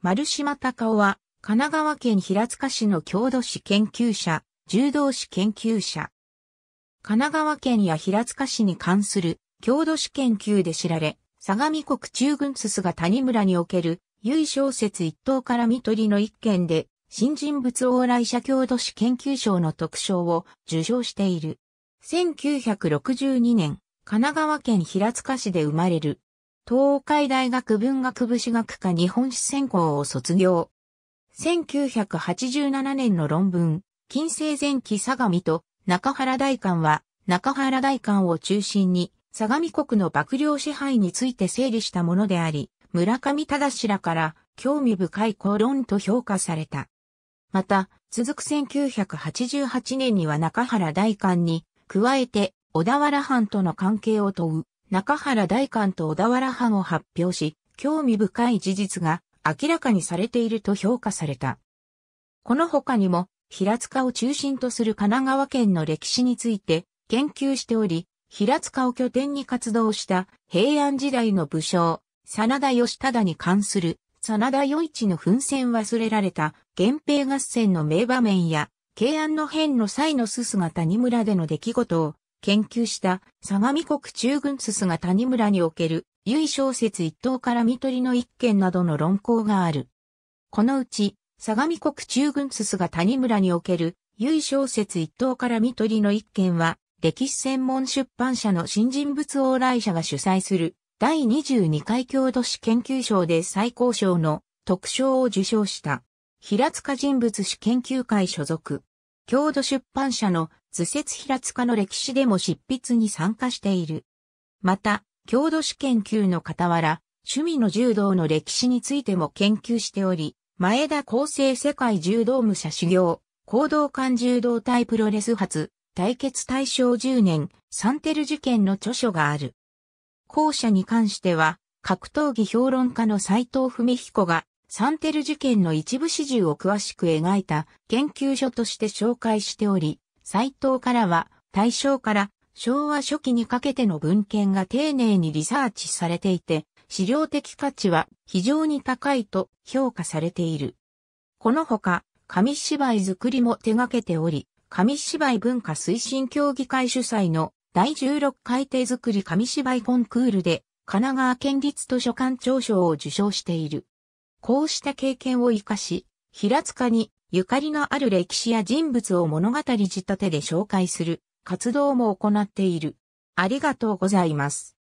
丸島隆夫は、神奈川県平塚市の郷土史研究者、柔道史研究者。神奈川県や平塚市に関する郷土史研究で知られ、相模国中軍すすが谷村における、由小説一等から見取りの一件で、新人物往来者郷土史研究賞の特賞を受賞している。1962年、神奈川県平塚市で生まれる。東海大学文学部史学科日本史専攻を卒業。1987年の論文、近世前期相模と中原大官は、中原大官を中心に、相模国の幕僚支配について整理したものであり、村上忠らから興味深い公論と評価された。また、続く1988年には中原大官に、加えて小田原藩との関係を問う中原大官と小田原藩を発表し、興味深い事実が明らかにされていると評価された。この他にも、平塚を中心とする神奈川県の歴史について研究しており、平塚を拠点に活動した平安時代の武将、真田義忠に関する真田与一の奮戦忘れられた源平合戦の名場面や、慶安の変の際のす姿に村での出来事を研究した相模国中軍すすが谷村における由衣小説一等から見取りの一件などの論考がある。このうち、相模国中軍すすが谷村における由衣小説一等から見取りの一件は、歴史専門出版社の新人物往来者が主催する第22回郷土史研究賞で最高賞の特賞を受賞した。平塚人物史研究会所属。郷土出版社の図説平塚の歴史でも執筆に参加している。また、郷土史研究の傍ら、趣味の柔道の歴史についても研究しており、前田厚生世界柔道武者修行、行動館柔道対プロレス発、対決大正10年、サンテル事件の著書がある。後者に関しては、格闘技評論家の斎藤文彦がサンテル事件の一部始終を詳しく描いた研究所として紹介しており、斎藤からは大正から昭和初期にかけての文献が丁寧にリサーチされていて、資料的価値は非常に高いと評価されている。このほか、紙芝居作りも手掛けており、紙芝居文化推進協議会主催の第16回定作り紙芝居コンクールで神奈川県立図書館長賞を受賞している。こうした経験を活かし、平塚にゆかりのある歴史や人物を物語仕立てで紹介する活動も行っている。ありがとうございます。